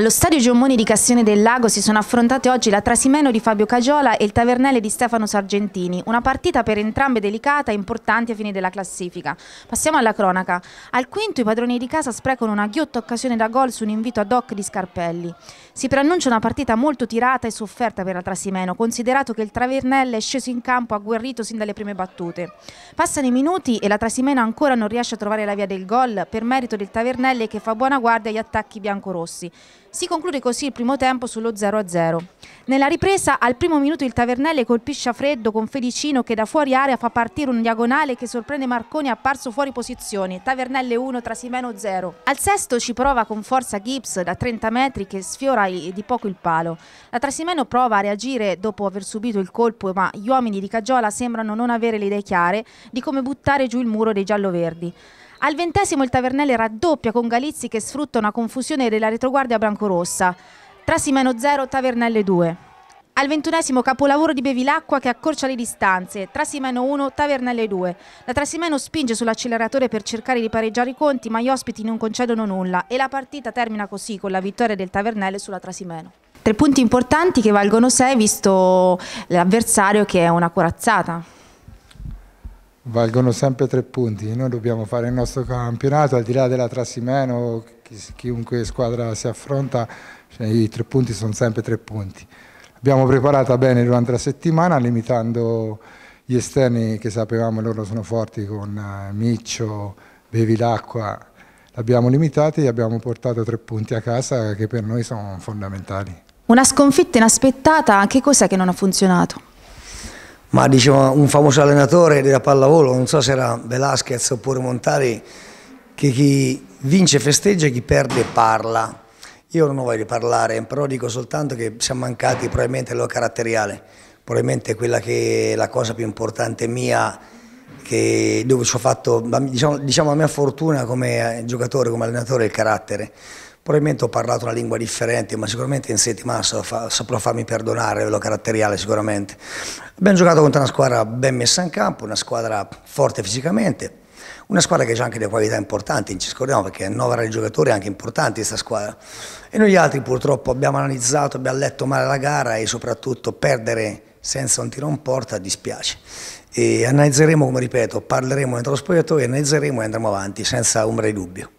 Allo stadio Giommoni di Cassione del Lago si sono affrontate oggi la Trasimeno di Fabio Cagiola e il Tavernelle di Stefano Sargentini, una partita per entrambe delicata e importante a fine della classifica. Passiamo alla cronaca. Al quinto i padroni di casa sprecano una ghiotta occasione da gol su un invito ad hoc di Scarpelli. Si preannuncia una partita molto tirata e sofferta per la Trasimeno, considerato che il Tavernelle è sceso in campo agguerrito sin dalle prime battute. Passano i minuti e la Trasimeno ancora non riesce a trovare la via del gol per merito del Tavernelle che fa buona guardia agli attacchi biancorossi. Si conclude così il primo tempo sullo 0-0. Nella ripresa, al primo minuto il Tavernelle colpisce a freddo con Felicino che da fuori area fa partire un diagonale che sorprende Marconi apparso fuori posizione. Tavernelle 1, Trasimeno 0. Al sesto ci prova con forza Gibbs da 30 metri che sfiora di poco il palo. La Trasimeno prova a reagire dopo aver subito il colpo, ma gli uomini di Cagiola sembrano non avere le idee chiare di come buttare giù il muro dei giallo-verdi. Al ventesimo il Tavernelli raddoppia con Galizzi che sfrutta una confusione della retroguardia biancorossa. meno 0, Tavernelle 2. Al ventunesimo capolavoro di Bevilacqua che accorcia le distanze, meno 1, Tavernelle 2. La Trasimeno spinge sull'acceleratore per cercare di pareggiare i conti, ma gli ospiti non concedono nulla e la partita termina così con la vittoria del Tavernelle sulla Trasimeno. Tre punti importanti che valgono 6 visto l'avversario che è una corazzata valgono sempre tre punti. Noi dobbiamo fare il nostro campionato, al di là della Trasimeno, chiunque squadra si affronta, cioè, i tre punti sono sempre tre punti. Abbiamo preparata bene durante la settimana, limitando gli esterni che sapevamo loro sono forti con eh, Miccio, Bevi l'acqua, l'abbiamo limitata e abbiamo portato tre punti a casa che per noi sono fondamentali. Una sconfitta inaspettata, che cos'è che non ha funzionato? ma diceva un famoso allenatore della pallavolo, non so se era Velasquez oppure Montari, che chi vince festeggia e chi perde parla. Io non voglio parlare, però dico soltanto che siamo mancati probabilmente lo caratteriale, probabilmente quella che è la cosa più importante mia, dove ci ho fatto, diciamo, diciamo la mia fortuna come giocatore, come allenatore, è il carattere. Probabilmente ho parlato una lingua differente, ma sicuramente in settimana saprò farmi perdonare a livello caratteriale sicuramente. Abbiamo giocato contro una squadra ben messa in campo, una squadra forte fisicamente, una squadra che ha anche delle qualità importanti, non ci scordiamo perché è Novara di giocatori anche importanti questa squadra. E noi altri purtroppo abbiamo analizzato, abbiamo letto male la gara e soprattutto perdere senza un tiro in porta dispiace. E analizzeremo, come ripeto, parleremo dentro lo spogliatoio, analizzeremo e andremo avanti senza ombra di dubbio.